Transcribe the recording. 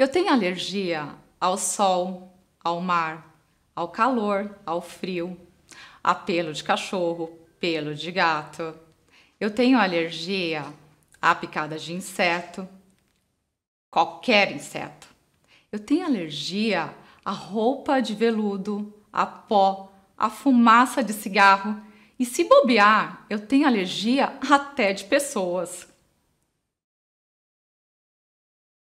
Eu tenho alergia ao sol, ao mar, ao calor, ao frio, a pelo de cachorro, pelo de gato. Eu tenho alergia à picada de inseto, qualquer inseto. Eu tenho alergia à roupa de veludo, a pó, a fumaça de cigarro e se bobear, eu tenho alergia até de pessoas.